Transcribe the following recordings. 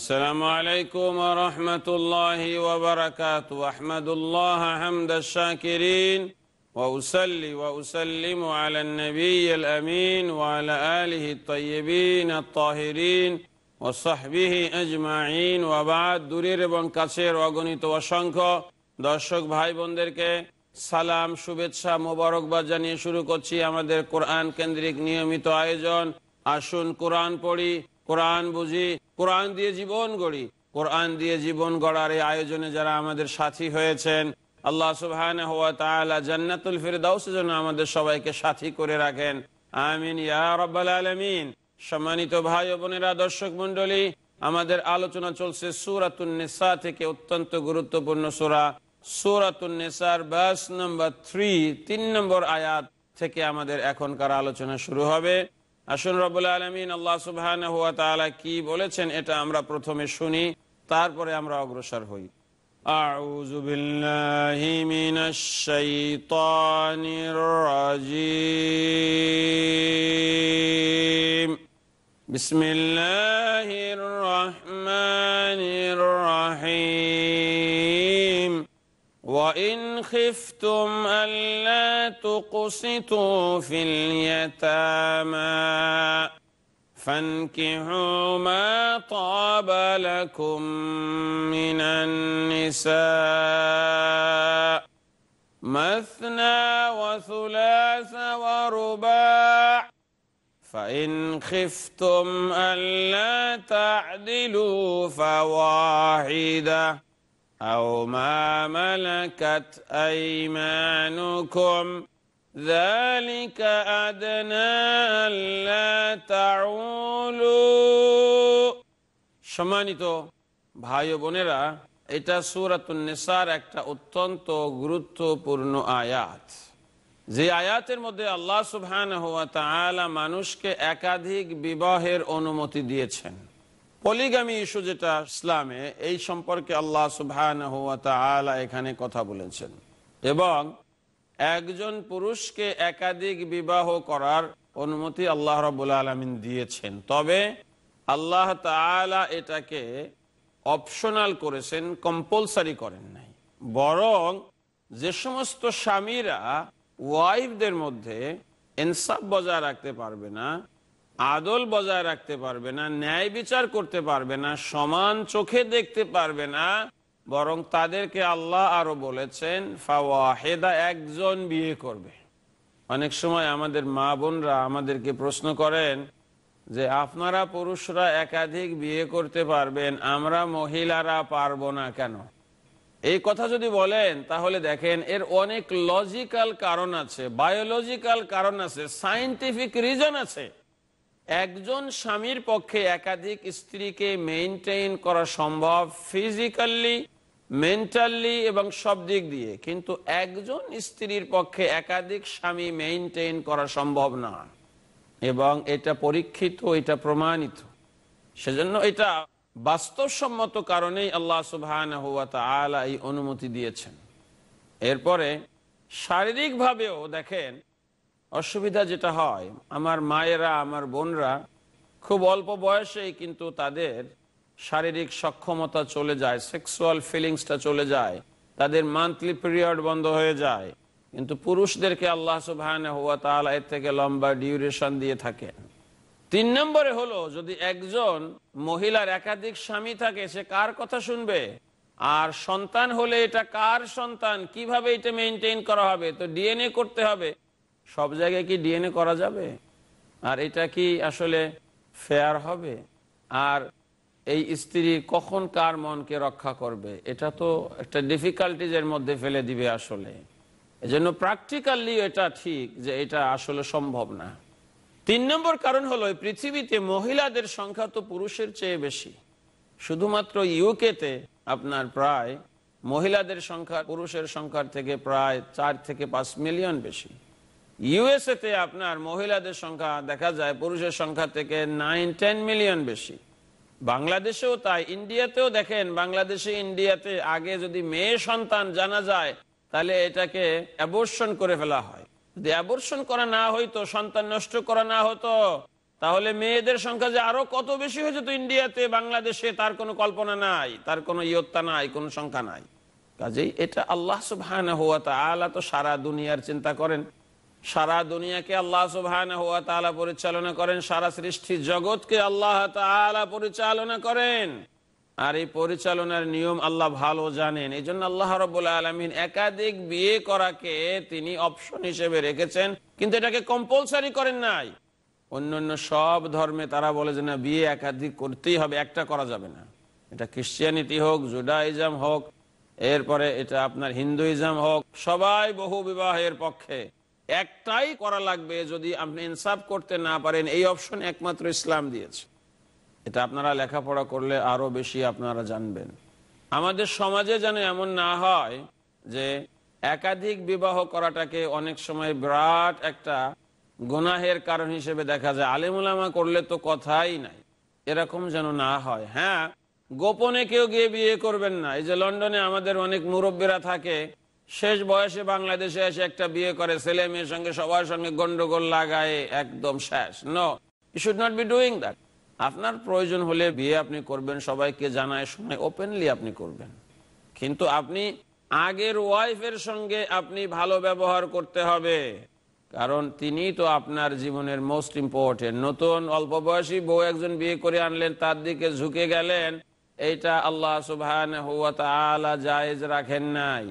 السلام عليكم ورحمة الله وبركاته أحمد الله حمد الشاكرين وأسلي وأسلم على النبي الأمين وعلى آله الطيبين الطاهرين وصحبه أجمعين وبعد دورير بن كثير وغنيت وشنكو দর্শক ভাই বোনদেরকে সালাম শুভেচ্ছা মোবারকবাদ জানিয়ে শুরু করছি আমাদের কোরআন কেন্দ্রিক নিয়মিত আয়োজন আসুন কোরআন পড়ি কোরআন বুঝি কোরআন দিয়ে জীবন গড়ি কোরআন দিয়ে জীবন গড়ার এই আয়োজনে যারা আমাদের সাথী হয়েছেন আল্লাহ সুবহান হুয়া তাআলা জান্নাতুল ফিরদাউস যেন আমাদের সবাইকে সাথী করে রাখেন আমিন ইয়া রাব্বাল সম্মানিত ভাই বোনেরা দর্শক মন্ডলী আমাদের আলোচনা চলছে সুরাতুন্নেসা থেকে অত্যন্ত গুরুত্বপূর্ণ সুরা সুরাতুন্নেসার বাস নম্বর থ্রি তিন নম্বর আয়াত থেকে আমাদের এখনকার আলোচনা শুরু হবে আসুন রবুল আলমিন আল্লাহ সুবাহান হুয়া তালা কি বলেছেন এটা আমরা প্রথমে শুনি তারপরে আমরা অগ্রসর হই أعوذ بالله من الشيطان الرجيم بسم الله الرحمن الرحيم وإن خفتم ألا تقسطوا في اليتامى فانكحوا ما طاب لكم من النساء مثنى وثلاث ورباع فإن خفتم ألا تعدلوا فواحدة أو ما ملكت أيمانكم ذلك أدنى لا تعولوا সম্মানিত ভাই বোনেরা এটা নেসার একটা অত্যন্ত গুরুত্বপূর্ণ আয়াত যে আয়াতের মধ্যে আল্লাহ সুবহান হওয়া তালা মানুষকে একাধিক বিবাহের অনুমতি দিয়েছেন পলিগামি ইস্যু যেটা ইসলামে এই সম্পর্কে আল্লাহ সুবহান এখানে কথা বলেছেন এবং একজন পুরুষকে একাধিক বিবাহ করার অনুমতি আল্লাহ রবুল আলমিন দিয়েছেন তবে আল্লাহ তালা এটাকে অপশনাল করেছেন কম্পালসারি করেন নাই বরং যে সমস্ত স্বামীরা ওয়াইফদের মধ্যে ইনসাফ বজায় রাখতে পারবে না আদল বজায় রাখতে পারবে না ন্যায় বিচার করতে পারবে না সমান চোখে দেখতে পারবে না বরং তাদেরকে আল্লাহ আরো বলেছেন ফাওয়াহেদা একজন বিয়ে করবে অনেক সময় আমাদের মা বোনরা আমাদেরকে প্রশ্ন করেন যে আপনারা পুরুষরা একাধিক বিয়ে করতে পারবেন আমরা মহিলারা পারবো না কেন এই কথা যদি বলেন তাহলে দেখেন এর অনেক লজিক্যাল কারণ আছে বায়োলজিক্যাল কারণ আছে সাইন্টিফিক রিজন আছে একজন স্বামীর পক্ষে একাধিক স্ত্রীকে মেনটেন করা সম্ভব ফিজিক্যালি মেন্টালি এবং সব দিক দিয়ে কিন্তু একজন স্ত্রীর পক্ষে একাধিক স্বামী মেনটেন করা সম্ভব না এবং এটা পরীক্ষিত এটা প্রমাণিত সেজন্য এটা বাস্তবসম্মত কারণেই আল্লাহ সুবহান এই অনুমতি দিয়েছেন এরপরে শারীরিকভাবেও দেখেন অসুবিধা যেটা হয় আমার মায়েরা আমার বোনরা খুব অল্প বয়সেই কিন্তু তাদের শারীরিক সক্ষমতা চলে যায় সেক্সুয়াল ফিলিংসটা চলে যায় তাদের মান্থলি পিরিয়ড বন্ধ হয়ে যায় কিন্তু পুরুষদেরকে আল্লাহ সুবাহান হওয়া তাহলে এর থেকে লম্বা ডিউরেশন দিয়ে থাকে তিন নম্বরে হলো যদি একজন মহিলার একাধিক স্বামী থাকে সে কার কথা শুনবে আর সন্তান হলে এটা কার সন্তান কিভাবে এটা মেনটেন করা হবে তো ডিএনএ করতে হবে সব জায়গায় কি ডিএনএ করা যাবে আর এটা কি আসলে ফেয়ার হবে আর এই স্ত্রী কখন কার মনকে রক্ষা করবে এটা তো একটা ডিফিকাল্টিজের মধ্যে ফেলে দিবে আসলে এজন্য প্র্যাকটিক্যালি এটা ঠিক যে এটা আসলে সম্ভব না তিন নম্বর কারণ হলো পৃথিবীতে মহিলাদের সংখ্যা তো পুরুষের চেয়ে বেশি শুধুমাত্র ইউকেতে আপনার প্রায় মহিলাদের সংখ্যা পুরুষের সংখ্যার থেকে প্রায় চার থেকে পাঁচ মিলিয়ন বেশি ইউএসএতে আপনার মহিলাদের সংখ্যা দেখা যায় পুরুষের সংখ্যা থেকে নাইন টেন মিলিয়ন বেশি বাংলাদেশেও তাই ইন্ডিয়াতেও দেখেন বাংলাদেশে ইন্ডিয়াতে আগে যদি মেয়ে সন্তান জানা যায় তাহলে এটাকে অ্যাবর্ষণ করে ফেলা হয় যদি অ্যাবর্ষণ করা না হইতো সন্তান নষ্ট করা না হতো তাহলে মেয়েদের সংখ্যা যে আরো কত বেশি হয়ে যেত ইন্ডিয়াতে বাংলাদেশে তার কোনো কল্পনা নাই তার কোনো ইয়ত্তা নাই কোনো সংখ্যা নাই কাজেই এটা আল্লাহ সুবাহ তো সারা দুনিয়ার চিন্তা করেন সারা দুনিয়াকে আল্লাহ সুবহান হুয়া পরিচালনা করেন সারা সৃষ্টি জগৎকে আল্লাহ পরিচালনা করেন আর এই পরিচালনার নিয়ম আল্লাহ ভালো জানেন এই জন্য আল্লাহ রবাহ একাধিক বিয়ে করাকে তিনি অপশন হিসেবে রেখেছেন কিন্তু এটাকে কম্পালসারি করেন নাই অন্যান্য সব ধর্মে তারা বলে যে না বিয়ে একাধিক করতেই হবে একটা করা যাবে না এটা খ্রিস্টিয়ানিটি হোক জুডাইজম হোক এরপরে এটা আপনার হিন্দুইজম হোক সবাই বহু বিবাহের পক্ষে একটাই করা লাগবে যদি আপনি ইনসাফ করতে না পারেন এই অপশন একমাত্র ইসলাম দিয়েছে এটা আপনারা লেখাপড়া করলে আরও বেশি আপনারা জানবেন আমাদের সমাজে যেন এমন না হয় যে একাধিক বিবাহ করাটাকে অনেক সময় বিরাট একটা গুনাহের কারণ হিসেবে দেখা যায় আলিমুলামা করলে তো কথাই নাই এরকম যেন না হয় হ্যাঁ গোপনে কেউ গিয়ে বিয়ে করবেন না এই যে লন্ডনে আমাদের অনেক মুরব্বীরা থাকে শেষ বয়সে বাংলাদেশে এসে একটা বিয়ে করে ছেলে মেয়ের সঙ্গে সবার সঙ্গে গন্ডগোল লাগায় একদম শেষ no you should not be doing that আপনার প্রয়োজন হলে বিয়ে আপনি করবেন সবাইকে জানায় সময় ওপেনলি আপনি করবেন কিন্তু আপনি আগের ওয়াইফের সঙ্গে আপনি ভালো ব্যবহার করতে হবে কারণ তিনি তো আপনার জীবনের মোস্ট ইম্পর্টেন্ট নতুন অল্প বয়সী বউ একজন বিয়ে করে আনলেন তার দিকে ঝুঁকে গেলেন এইটা আল্লাহ সুবাহ জায়েজ রাখেন নাই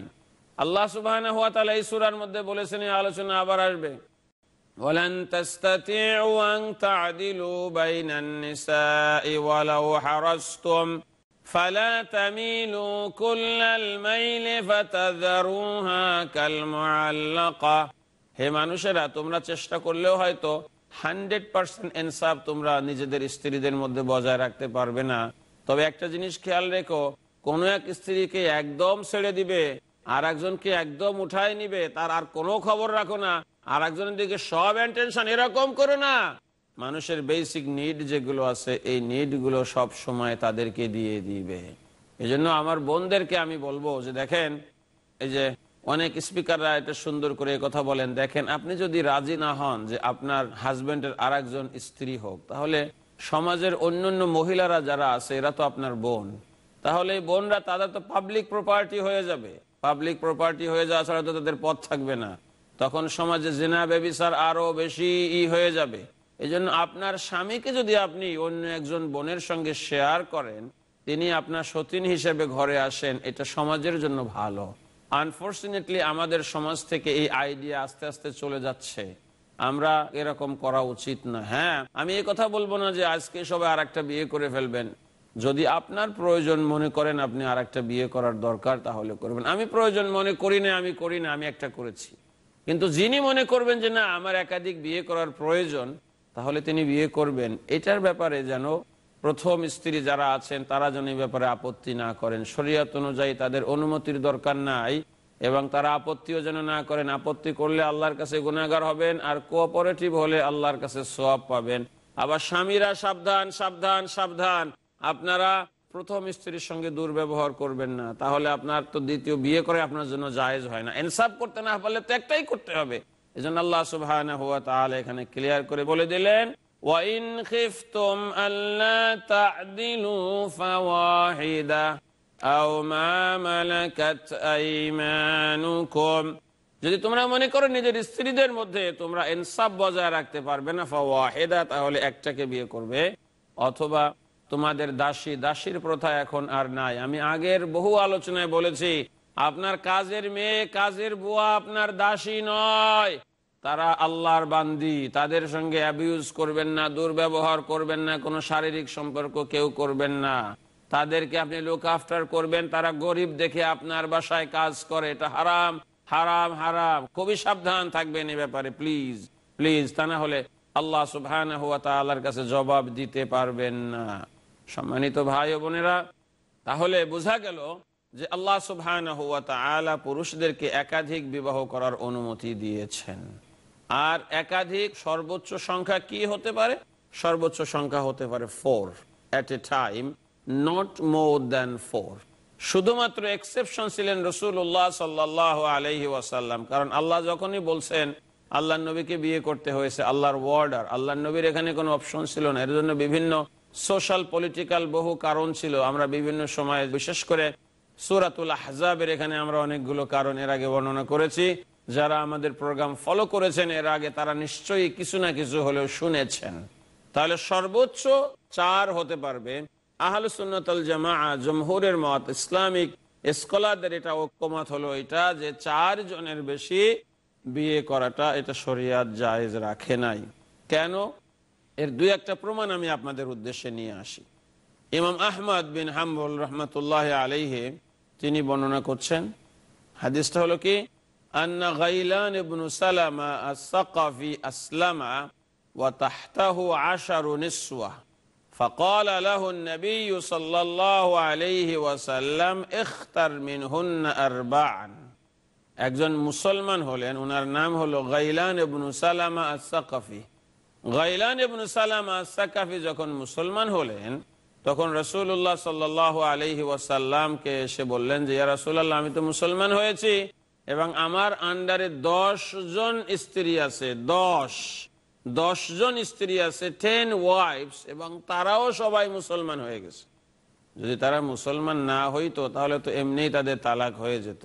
আল্লাহ হাত এই সুরার মধ্যে বলেছেন আলোচনা আবার আসবে হে মানুষেরা তোমরা চেষ্টা করলেও হয়তো হান্ড্রেড পার্সেন্ট ইনসাফ তোমরা নিজেদের স্ত্রীদের মধ্যে বজায় রাখতে পারবে না তবে একটা জিনিস খেয়াল রেখো কোনো এক স্ত্রীকে একদম ছেড়ে দিবে আর একজনকে একদম উঠায় নিবে তার আর কোনো খবর রাখো না আর একজনের দিকে সব অ্যাটেনশন এরকম করো না মানুষের বেসিক নিড যেগুলো আছে এই নিডগুলো সব সময় তাদেরকে দিয়ে দিবে এজন্য আমার বোনদেরকে আমি বলবো যে দেখেন এই যে অনেক স্পিকাররা এটা সুন্দর করে কথা বলেন দেখেন আপনি যদি রাজি না হন যে আপনার হাজব্যান্ডের আর একজন স্ত্রী হোক তাহলে সমাজের অন্যান্য মহিলারা যারা আছে এরা তো আপনার বোন তাহলে এই বোনরা তাদের তো পাবলিক প্রপার্টি হয়ে যাবে পাবলিক প্রপার্টি হয়ে যাওয়া ছাড়া তো তাদের পথ থাকবে না তখন সমাজে জেনা ব্যবিচার আরো বেশি ই হয়ে যাবে এই আপনার স্বামীকে যদি আপনি অন্য একজন বোনের সঙ্গে শেয়ার করেন তিনি আপনার সতীন হিসেবে ঘরে আসেন এটা সমাজের জন্য ভালো আনফর্চুনেটলি আমাদের সমাজ থেকে এই আইডিয়া আস্তে আস্তে চলে যাচ্ছে আমরা এরকম করা উচিত না হ্যাঁ আমি এ কথা বলবো না যে আজকে সবাই আর বিয়ে করে ফেলবেন যদি আপনার প্রয়োজন মনে করেন আপনি আর একটা বিয়ে করার দরকার তাহলে করবেন আমি প্রয়োজন মনে করি না আমি করি না আমি একটা করেছি কিন্তু যিনি মনে করবেন যে না আমার একাধিক বিয়ে করার প্রয়োজন তাহলে তিনি বিয়ে করবেন এটার ব্যাপারে যেন প্রথম স্ত্রী যারা আছেন তারা যেন এই ব্যাপারে আপত্তি না করেন শরিয়াত অনুযায়ী তাদের অনুমতির দরকার নাই এবং তারা আপত্তিও যেন না করেন আপত্তি করলে আল্লাহর কাছে গুণাগার হবেন আর কোঅপারেটিভ হলে আল্লাহর কাছে সোয়াব পাবেন আবার স্বামীরা সাবধান সাবধান সাবধান আপনারা প্রথম স্ত্রীর সঙ্গে দুর্ব্যবহার করবেন না তাহলে আপনার তো দ্বিতীয় বিয়ে করে আপনার জন্য জায়েজ হয় না এনসাফ করতে না পারলে তো একটাই করতে হবে এই জন্য আল্লাহ সুবাহ এখানে ক্লিয়ার করে বলে দিলেন যদি তোমরা মনে করো নিজের স্ত্রীদের মধ্যে তোমরা ইনসাফ বজায় রাখতে পারবে না ফাওয়াহেদা তাহলে একটাকে বিয়ে করবে অথবা তোমাদের দাসী দাসীর প্রথা এখন আর নাই আমি আগের বহু আলোচনায় বলেছি আপনার কাজের মেয়ে কাজের বুয়া আপনার দাসী নয় তারা আল্লাহর বান্দি তাদের সঙ্গে অ্যাবিউজ করবেন না দুর্ব্যবহার করবেন না কোনো শারীরিক সম্পর্ক কেউ করবেন না তাদেরকে আপনি লোক আফটার করবেন তারা গরিব দেখে আপনার বাসায় কাজ করে এটা হারাম হারাম হারাম খুবই সাবধান থাকবেন এ ব্যাপারে প্লিজ প্লিজ তা না হলে আল্লাহ সুবাহ কাছে জবাব দিতে পারবেন না সম্মানিত ভাই ও বোনেরা তাহলে বোঝা গেল যে আল্লাহ সুহান পুরুষদেরকে একাধিক বিবাহ করার অনুমতি দিয়েছেন আর একাধিক সর্বোচ্চ সংখ্যা কি হতে পারে সর্বোচ্চ সংখ্যা হতে পারে four at a time not more than four শুধুমাত্র এক্সেপশন ছিলেন রসুল উল্লাহ সাল্লাহ আলহি ওয়াসাল্লাম কারণ আল্লাহ যখনই বলছেন আল্লাহ নবীকে বিয়ে করতে হয়েছে আল্লাহর ওয়ার্ডার আল্লাহ নবীর এখানে কোনো অপশন ছিল না এর জন্য বিভিন্ন সোশ্যাল পলিটিক্যাল বহু কারণ ছিল আমরা বিভিন্ন সময়ে বিশেষ করে সুরাতুল আহজাবের এখানে আমরা অনেকগুলো কারণ এর আগে বর্ণনা করেছি যারা আমাদের প্রোগ্রাম ফলো করেছেন এর আগে তারা নিশ্চয়ই কিছু না কিছু হলেও শুনেছেন তাহলে সর্বোচ্চ চার হতে পারবে আহল সুন্নতল জামা জমহুরের মত ইসলামিক স্কলারদের এটা ঐক্যমত হলো এটা যে চার জনের বেশি বিয়ে করাটা এটা শরিয়াত জায়েজ রাখে নাই কেন এর দুই একটা প্রমাণ আমি আপনাদের উদ্দেশ্যে নিয়ে আসি ইমাম আহমদ বিন হাম্বুল রহমতুল্লাহ আলাইহে তিনি বর্ণনা করছেন হাদিসটা হলো কি আন্না গাইলান ইবনু সালামা আসাকাফি আসলামা وتحته عشر نسوة فقال له النبي صلى الله عليه وسلم اختر منهن أربعا একজন মুসলমান হলেন উনার নাম হলো গাইলান ইবনু সালামা আসাকাফি গাইলান ইবনু সালামা সাকাফি যখন মুসলমান হলেন তখন রসুল্লাহ সাল আলহি ওয়াসাল্লামকে এসে বললেন যে ইয়া রসুল্লাহ আমি তো মুসলমান হয়েছি এবং আমার আন্ডারে দশ জন স্ত্রী আছে দশ দশ জন স্ত্রী আছে টেন ওয়াইফস এবং তারাও সবাই মুসলমান হয়ে গেছে যদি তারা মুসলমান না হইতো তাহলে তো এমনিই তাদের তালাক হয়ে যেত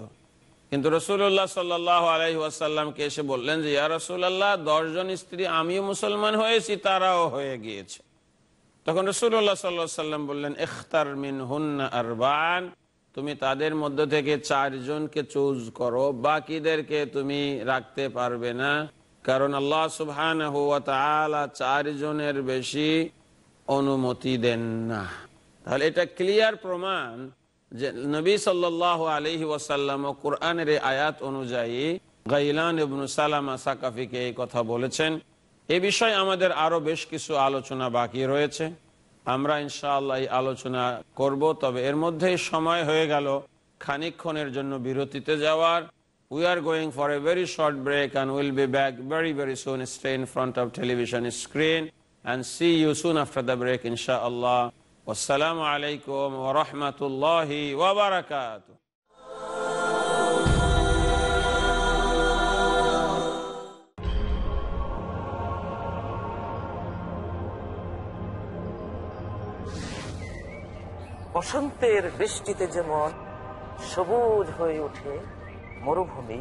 কিন্তু রসুল্লাহ সাল্লাহ আলহিহাসাল্লামকে এসে বললেন যে ইয়া রসুল্লাহ দশজন স্ত্রী আমিও মুসলমান হয়েছি তারাও হয়ে গিয়েছে তখন রসুল্লাহ সাল্লাহ সাল্লাম বললেন এখতার মিন হুন্না আরবান তুমি তাদের মধ্য থেকে চারজনকে চুজ করো বাকিদেরকে তুমি রাখতে পারবে না কারণ আল্লাহ সুবহান চারজনের বেশি অনুমতি দেন না তাহলে এটা ক্লিয়ার প্রমাণ যে নবী সাল আলহি ওয়াসাল্লাম কোরআনের আয়াত অনুযায়ী গাইলান এবং সালামা সাকাফিকে এই কথা বলেছেন এ বিষয়ে আমাদের আরো বেশ কিছু আলোচনা বাকি রয়েছে আমরা ইনশাআল্লাহ আলোচনা করব তবে এর মধ্যে সময় হয়ে গেল খানিক্ষণের জন্য বিরতিতে যাওয়ার we are going for a very short break and will be back very very soon stay in front of television screen and see you soon after the break ইনশাআল্লাহ আসসালামু আলাইকুম ওরহমতুল্লাহ ওবরাকাতু বসন্তের বৃষ্টিতে যেমন সবুজ হয়ে ওঠে মরুভূমি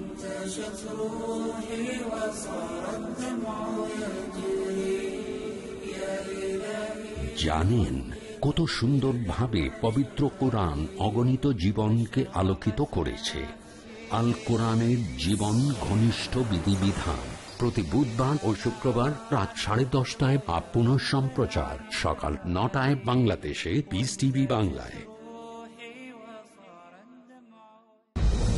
انتشت روحي وصار الدمع يجري يا إلهي জানেন কত সুন্দরভাবে পবিত্র কোরআন অগণিত জীবনকে আলোকিত করেছে আল কোরআনের জীবন ঘনিষ্ঠ বিধিবিধান প্রতি বুধবার ও শুক্রবার রাত সাড়ে দশটায় বা পুনঃ সম্প্রচার সকাল নটায় বাংলাদেশে পিস টিভি বাংলায়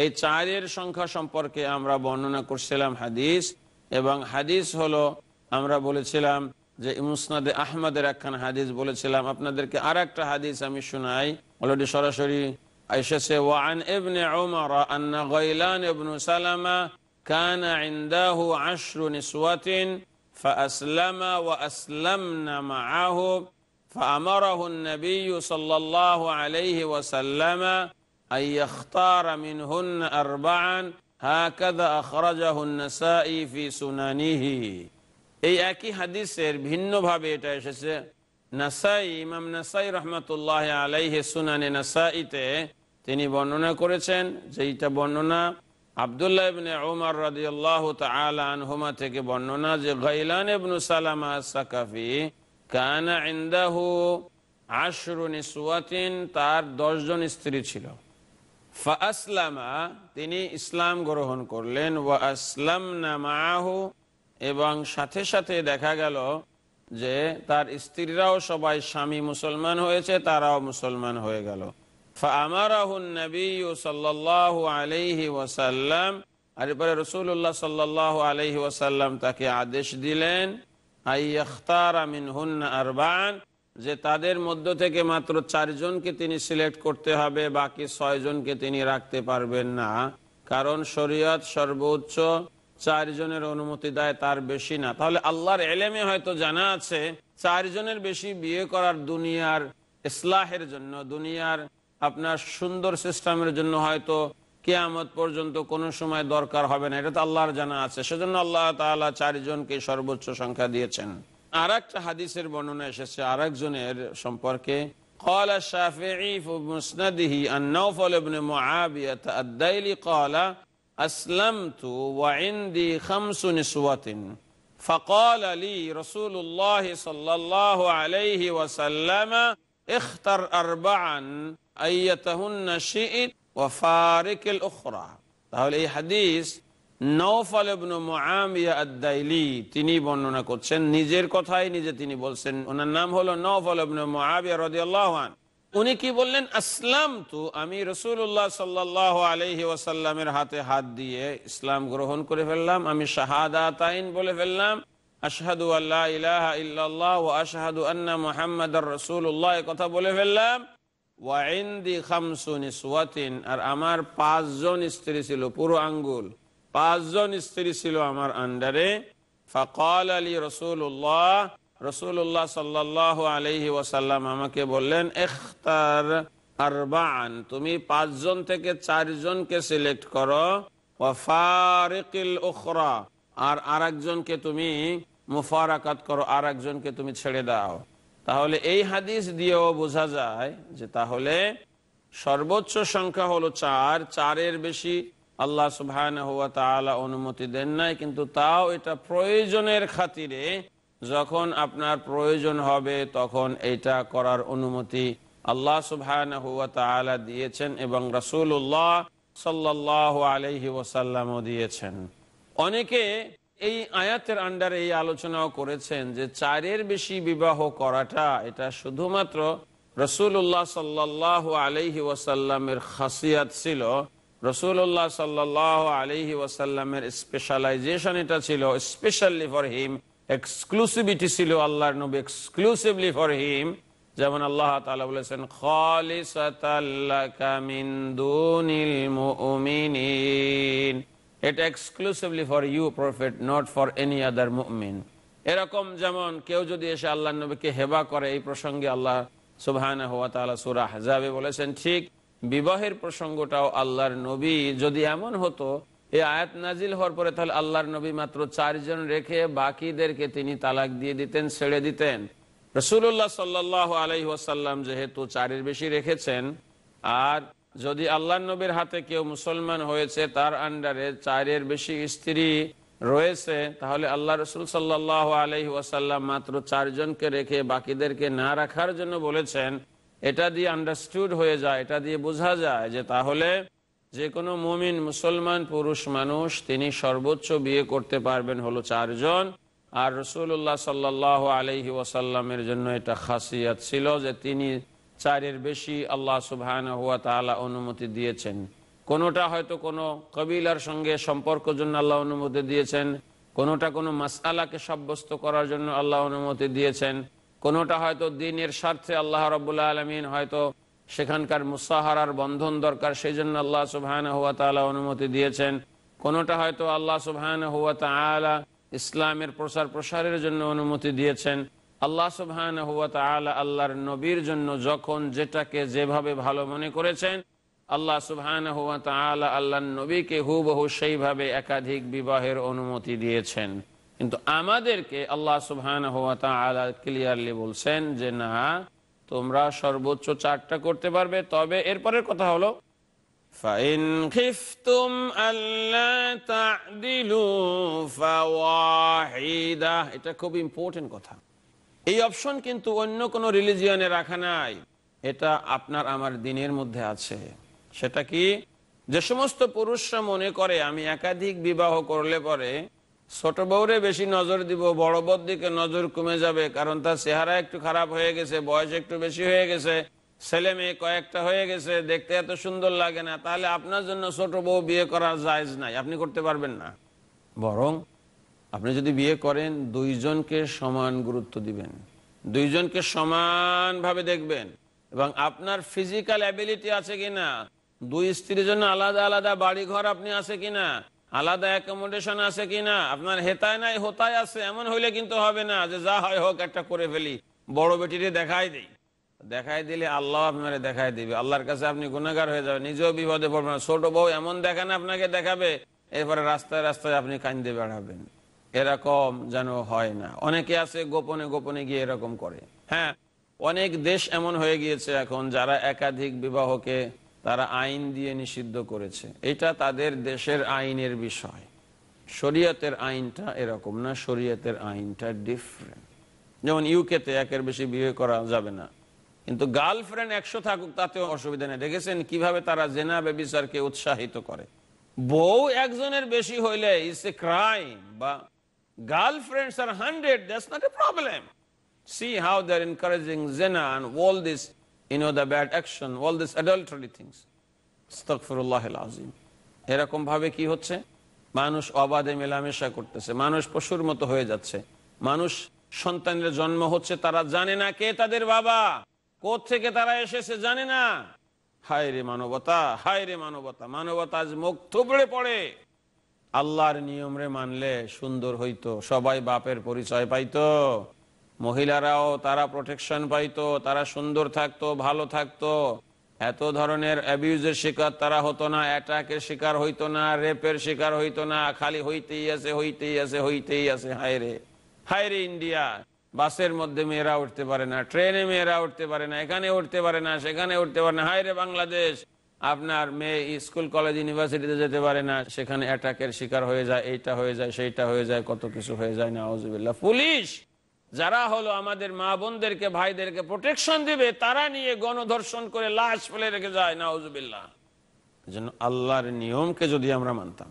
এই চারের সংখ্যা সম্পর্কে আমরা বর্ণনা করছিলাম হাদিস এবং হাদিস হলো আমরা বলেছিলাম যে মুসনাদে আহমদের একখান হাদিস বলেছিলাম আপনাদেরকে আর একটা হাদিস আমি শোনাই অলরেডি সরাসরি এসেছে ওয়ান ইবনে উমর আন্না গাইলান ইবনু সালামা كان عنده عشر نسوة فأسلم وأسلمن معه فأمره النبي صلى الله عليه وسلم এই একই হাদিসের ভিন্নভাবে এটা এসেছে নাসাই ইমাম নাসাই রহমতুল্লাহ আলাইহে সুনানে নাসাইতে তিনি বর্ণনা করেছেন যে এইটা বর্ণনা আবদুল্লাহ ইবনে ওমর রাদিয়াল্লাহু তাআলা আনহুমা থেকে বর্ণনা যে গাইলান ইবনে সালামা সাকাফি কানা ইনদাহু আশরু নিসওয়াতিন তার দশজন স্ত্রী ছিল ফাসলামা তিনি ইসলাম গ্রহণ করলেন ওয়া আসলাম নামাহু এবং সাথে সাথে দেখা গেল যে তার স্ত্রীরাও সবাই স্বামী মুসলমান হয়েছে তারাও মুসলমান হয়ে গেল ওয়াসাল্লাম আর ওয়াসাল্লাম তাকে আদেশ দিলেন আমিন আরবান যে তাদের মধ্য থেকে মাত্র চারজনকে তিনি সিলেক্ট করতে হবে বাকি ছয়জনকে তিনি রাখতে পারবেন না কারণ শরীয়ত সর্বোচ্চ চারজনের অনুমতি দেয় তার বেশি না তাহলে আল্লাহর এলেমে হয়তো জানা আছে চারজনের বেশি বিয়ে করার দুনিয়ার ইসলাহের জন্য দুনিয়ার আপনার সুন্দর সিস্টেমের জন্য হয়তো কেয়ামত পর্যন্ত কোনো সময় দরকার হবে না এটা তো আল্লাহর জানা আছে সেজন্য আল্লাহ তালা চারজনকে সর্বোচ্চ সংখ্যা দিয়েছেন আরেকটা হাদিসের বর্ণনা এসেছে আরেকজনের সম্পর্কে قال الشافعي في مسنده أن نوفل بن معاوية الديل قال أسلمت وعندي خمس نسوة فقال لي رسول الله صلى الله عليه وسلم اختر أربعا أيتهن شئت وفارك الأخرى هذا الحديث নৌফাল ইবনু মুআমিয়া আদ-দাইলি তিনি বর্ণনা করছেন নিজের কথাই নিজে তিনি বলছেন ওনার নাম হলো নৌফাল ইবনু মুআবিয়া রাদিয়াল্লাহু আন উনি কি বললেন আসলাম তু আমি রসুল্লাহ সাল্লাহ আলহি ওয়াসাল্লামের হাতে হাত দিয়ে ইসলাম গ্রহণ করে ফেললাম আমি শাহাদাতাইন বলে ফেললাম আশহাদু আল্লাহ ইলাহা ইল্লাল্লাহ ও আশহাদু আন্না মুহাম্মাদার রাসূলুল্লাহ কথা বলে ফেললাম ওয়া ইনদি খামসুন ইসওয়াতিন আর আমার পাঁচজন স্ত্রী ছিল পুরো আঙ্গুল পাঁচজন স্ত্রী ছিল আমার আন্ডারে ফকাল আলী রসুল্লাহ রসুল্লাহ সাল্লাহ আলহি ওসাল্লাম আমাকে বললেন এখতার আরবান তুমি পাঁচজন থেকে চারজনকে সিলেক্ট করো আর আর একজনকে তুমি মুফারাকাত করো আর একজনকে তুমি ছেড়ে দাও তাহলে এই হাদিস দিয়েও বোঝা যায় যে তাহলে সর্বোচ্চ সংখ্যা হলো চার চারের বেশি আল্লাহ সুহান অনুমতি দেন নাই কিন্তু তাও এটা প্রয়োজনের খাতিরে যখন আপনার প্রয়োজন হবে তখন এটা করার অনুমতি আল্লাহ সুবহান দিয়েছেন এবং রাসুল্লাহ সাল্লাহ আলহি ওসাল্লামও দিয়েছেন অনেকে এই আয়াতের আন্ডারে এই আলোচনাও করেছেন যে চারের বেশি বিবাহ করাটা এটা শুধুমাত্র রসুল্লাহ সাল্লাহ আলহি ওয়াসাল্লামের খাসিয়াত ছিল রসুল্লাহ সাল্লাহ আলহি ওয়াসাল্লামের স্পেশালাইজেশন এটা ছিল স্পেশালি ফর হিম এক্সক্লুসিভিটি ছিল আল্লাহর নবী এক্সক্লুসিভলি ফর হিম যেমন আল্লাহ তালা বলেছেন এটা exclusively for you profit not for any other মুমিন এরকম যেমন কেউ যদি এসে আল্লাহ নবীকে হেবা করে এই প্রসঙ্গে আল্লাহ সুবাহ সুরা হাজাবে বলেছেন ঠিক বিবাহের প্রসঙ্গটাও আল্লাহর নবী যদি এমন হতো এই আয়াত নাজিল হওয়ার পরে তাহলে আল্লাহর নবী মাত্র চারজন রেখে বাকিদেরকে তিনি তালাক দিয়ে দিতেন ছেড়ে দিতেন রসুল্লাহ সাল্লাহ আলাই ওয়াসাল্লাম যেহেতু চারের বেশি রেখেছেন আর যদি আল্লাহ নবীর হাতে কেউ মুসলমান হয়েছে তার আন্ডারে চারের বেশি স্ত্রী রয়েছে তাহলে আল্লাহ রসুল সাল্লাহ আলহি ওয়াসাল্লাম মাত্র চারজনকে রেখে বাকিদেরকে না রাখার জন্য বলেছেন এটা দিয়ে আন্ডারস্টুড হয়ে যায় এটা দিয়ে বোঝা যায় যে তাহলে যে কোনো মুমিন মুসলমান পুরুষ মানুষ তিনি সর্বোচ্চ বিয়ে করতে পারবেন হলো চারজন আর রসুল্লাহ সাল্লাহ আলহি ওয়াসাল্লামের জন্য এটা খাসিয়াত ছিল যে তিনি চারের বেশি আল্লাহ সুবাহান হুয়া তালা অনুমতি দিয়েছেন কোনোটা হয়তো কোনো কবিলার সঙ্গে সম্পর্ক জন্য আল্লাহ অনুমতি দিয়েছেন কোনোটা কোনো মাসালাকে সাব্যস্ত করার জন্য আল্লাহ অনুমতি দিয়েছেন কোনোটা হয়তো দিনের স্বার্থে আল্লাহ রবুল্লা আলমিন হয়তো সেখানকার মুসাহারার বন্ধন দরকার সেই জন্য আল্লাহ সুহান হুয়া তালা অনুমতি দিয়েছেন কোনোটা হয়তো আল্লাহ সুহান হুয়া তালা ইসলামের প্রসার প্রসারের জন্য অনুমতি দিয়েছেন আল্লাহ সুহান হুয়া তালা আল্লাহর নবীর জন্য যখন যেটাকে যেভাবে ভালো মনে করেছেন আল্লাহ সুহান হুয়া তালা আল্লাহ নবীকে হুবহু সেইভাবে একাধিক বিবাহের অনুমতি দিয়েছেন কিন্তু আমাদেরকে আল্লাহ সুবহান ক্লিয়ারলি বলছেন যে না তোমরা সর্বোচ্চ চারটা করতে পারবে তবে এরপরের কথা হলো فإن خفتم ألا تعدلوا فواحدة এটা খুব ইম্পর্টেন্ট কথা এই অপশন কিন্তু অন্য কোনো রিলিজিয়ানে রাখা নাই এটা আপনার আমার দিনের মধ্যে আছে সেটা কি যে সমস্ত পুরুষরা মনে করে আমি একাধিক বিবাহ করলে পরে ছোট বউরে বেশি নজর দিব বড় বর দিকে নজর কমে যাবে কারণ তার চেহারা একটু খারাপ হয়ে গেছে বয়স একটু বেশি হয়ে গেছে ছেলে মেয়ে কয়েকটা হয়ে গেছে দেখতে এত সুন্দর লাগে না তাহলে আপনার জন্য ছোট বউ বিয়ে করা যায় নাই আপনি করতে পারবেন না বরং আপনি যদি বিয়ে করেন দুইজনকে সমান গুরুত্ব দিবেন দুইজনকে সমানভাবে দেখবেন এবং আপনার ফিজিক্যাল অ্যাবিলিটি আছে কিনা দুই স্ত্রীর জন্য আলাদা আলাদা বাড়ি ঘর আপনি আছে কিনা আলাদা অ্যাকোমোডেশন আছে কিনা আপনার হেতায় নাই হোতায় আছে এমন হইলে কিন্তু হবে না যে যা হয় হোক একটা করে ফেলি বড় বেটিরে দেখাই দিই দেখাই দিলে আল্লাহ আপনারে দেখাই দিবে আল্লাহর কাছে আপনি গুণাগার হয়ে যাবেন নিজেও বিপদে পড়বেন ছোট বউ এমন দেখেন আপনাকে দেখাবে এরপরে রাস্তায় রাস্তায় আপনি কান্দে বেড়াবেন এরকম যেন হয় না অনেকে আছে গোপনে গোপনে গিয়ে এরকম করে হ্যাঁ অনেক দেশ এমন হয়ে গিয়েছে এখন যারা একাধিক বিবাহকে তারা আইন দিয়ে নিষিদ্ধ করেছে এটা তাদের দেশের আইনের বিষয় শরীয়তের আইনটা এরকম না শরীয়তের আইনটা ডিফারেন্ট যেমন ইউকেতে একের বেশি বিয়ে করা যাবে না কিন্তু গার্লফ্রেন্ড একশো থাকুক তাতেও অসুবিধা নেই দেখেছেন কিভাবে তারা জেনা বেবিচারকে উৎসাহিত করে বউ একজনের বেশি হইলে ইস এ ক্রাইম বা girlfriends are hundred that's not a problem see how they are encouraging জেনা and all this you know the bad action all this adultery things ইস্তকফরুল্লাহ আজিম এরকম ভাবে কি হচ্ছে মানুষ অবাধে মেলামেশা করতেছে মানুষ পশুর মতো হয়ে যাচ্ছে মানুষ সন্তানের জন্ম হচ্ছে তারা জানে না কে তাদের বাবা থেকে তারা এসেছে জানে না হায় রে মানবতা হায় রে মানবতা মানবতা আজ মুখ থুবড়ে পড়ে আল্লাহর নিয়ম রে মানলে সুন্দর হইতো সবাই বাপের পরিচয় পাইতো মহিলারাও তারা প্রোটেকশন পাইতো তারা সুন্দর থাকতো ভালো থাকতো এত ধরনের অ্যাবিউজের শিকার তারা হতো না অ্যাটাকের শিকার হইতো না রেপের শিকার হইতো না খালি হইতেই আছে হইতেই আছে হইতেই আছে হায় রে হায় রে ইন্ডিয়া বাসের মধ্যে মেয়েরা উঠতে পারে না ট্রেনে মেয়েরা উঠতে পারে না এখানে উঠতে পারে না সেখানে উঠতে পারে না হায় রে বাংলাদেশ আপনার মেয়ে স্কুল কলেজ ইউনিভার্সিটিতে যেতে পারে না সেখানে অ্যাটাকের শিকার হয়ে যায় এইটা হয়ে যায় সেইটা হয়ে যায় কত কিছু হয়ে যায় না পুলিশ যারা হলো আমাদের মা বোনদেরকে ভাইদেরকে প্রোটেকশন দিবে তারা নিয়ে গণধর্ষণ করে লাশ ফেলে রেখে যায় নাউজবিল্লা জন্য আল্লাহর নিয়মকে যদি আমরা মানতাম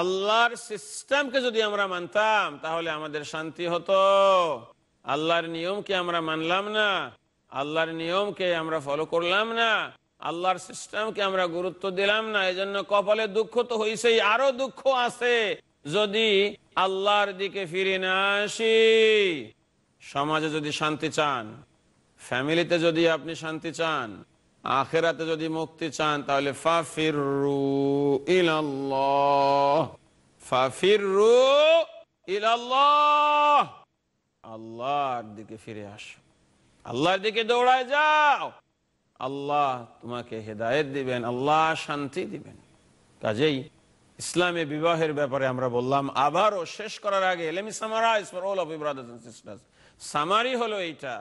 আল্লাহর সিস্টেমকে যদি আমরা মানতাম তাহলে আমাদের শান্তি হতো আল্লাহর নিয়মকে আমরা মানলাম না আল্লাহর নিয়মকে আমরা ফলো করলাম না আল্লাহর সিস্টেমকে আমরা গুরুত্ব দিলাম না এজন্য কপালে দুঃখ তো হয়েছেই আরো দুঃখ আছে যদি আল্লাহর দিকে ফিরে না আসি সমাজে যদি শান্তি চান ফ্যামিলিতে যদি আপনি শান্তি চান আখেরাতে যদি মুক্তি চান তাহলে ইলাল্লাহ ইলাল্লাহ আল্লাহর দিকে ফিরে আসো আল্লাহর দিকে দৌড়ায় যাও আল্লাহ তোমাকে হেদায়েত দিবেন আল্লাহ শান্তি দিবেন কাজেই ইসলামে বিবাহের ব্যাপারে আমরা বললাম আবারও শেষ করার আগে অল অফ সামারি হলো এইটা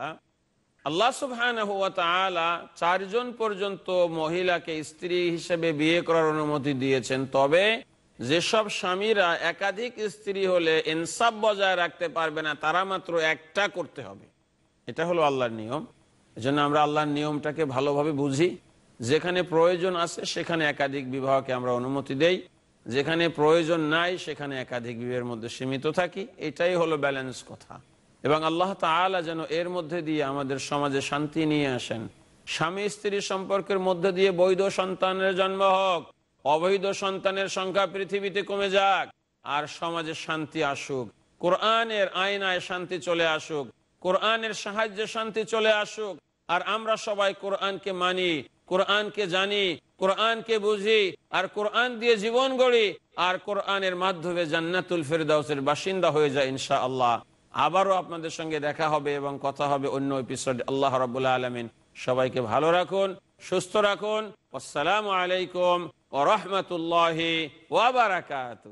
আল্লাহ সুবহানাহু চারজন পর্যন্ত মহিলাকে স্ত্রী হিসেবে বিয়ে করার অনুমতি দিয়েছেন তবে যেসব স্বামীরা একাধিক স্ত্রী হলে ইনসাফ বজায় রাখতে পারবে না তারা মাত্র একটা করতে হবে এটা হলো আল্লাহর নিয়ম এজন্য আমরা আল্লাহর নিয়মটাকে ভালোভাবে বুঝি যেখানে প্রয়োজন আছে সেখানে একাধিক বিবাহকে আমরা অনুমতি দেই যেখানে প্রয়োজন নাই সেখানে একাধিক বিয়ের মধ্যে সীমিত থাকি এটাই হলো ব্যালেন্স কথা এবং আল্লাহ তালা যেন এর মধ্যে দিয়ে আমাদের সমাজে শান্তি নিয়ে আসেন স্বামী স্ত্রী সম্পর্কের মধ্যে দিয়ে বৈধ সন্তানের জন্ম হোক অবৈধ সন্তানের সংখ্যা পৃথিবীতে কমে যাক আর সমাজে শান্তি আসুক কোরআনের আয়নায় শান্তি চলে আসুক কোরআনের সাহায্যে শান্তি চলে আসুক আর আমরা সবাই কোরআনকে মানি কোরআনকে জানি কোরআনকে বুঝি আর কোরআন দিয়ে জীবন গড়ি আর কোরআনের মাধ্যমে জান্নাতুল ফেরদাউসের বাসিন্দা হয়ে যায় ইনশা আল্লাহ আবারও আপনাদের সঙ্গে দেখা হবে এবং কথা হবে অন্য এপিসোড আল্লাহ রবুল্লা আলমিন সবাইকে ভালো রাখুন সুস্থ রাখুন আসসালামু আলাইকুম ও রহমতুল্লাহ ওয়াবারাকাতু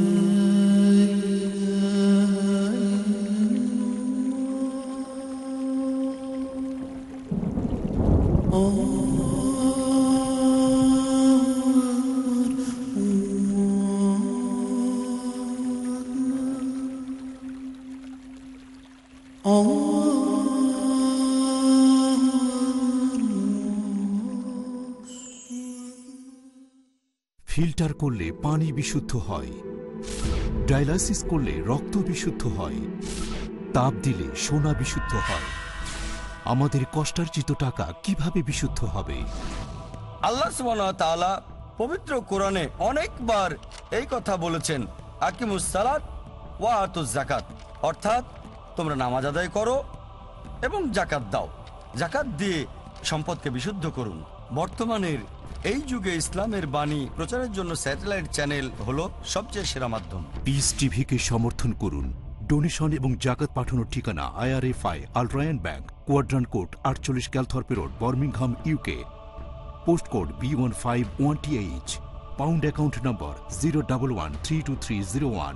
ফিল্টার করলে পানি বিশুদ্ধ হয় ডায়ালাসিস করলে রক্ত বিশুদ্ধ হয় তাপ দিলে সোনা বিশুদ্ধ হয় আমাদের কষ্টার্জিত টাকা কিভাবে বিশুদ্ধ হবে আল্লাহ তাআলা পবিত্র কোরআনে অনেকবার এই কথা বলেছেন আকিমুস সালাত ওয়া জাকাত অর্থাৎ তোমরা নামাজ আদায় করো এবং জাকাত দাও জাকাত দিয়ে সম্পদকে বিশুদ্ধ করুন বর্তমানের এই যুগে ইসলামের বাণী প্রচারের জন্য স্যাটেলাইট চ্যানেল হলো সবচেয়ে সেরা মাধ্যম পিস টিভিকে সমর্থন করুন ডোনেশন এবং জাকাত পাঠানোর ঠিকানা আই আল্রায়ন ব্যাংক কোয়াড্রান কোড আটচল্লিশ Calthorpe road Birmingham UK post code B one five one T H pound account number zero double one three two three zero one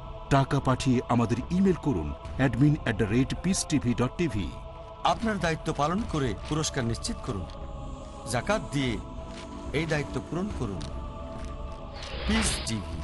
টাকা পাঠিয়ে আমাদের ইমেল করুন admin at the rate peace TV dot TV আপনার দায়িত্ব পালন করে পুরস্কার নিশ্চিত করুন জাকাত দিয়ে এই দায়িত্ব পূরণ করুন পিস টিভি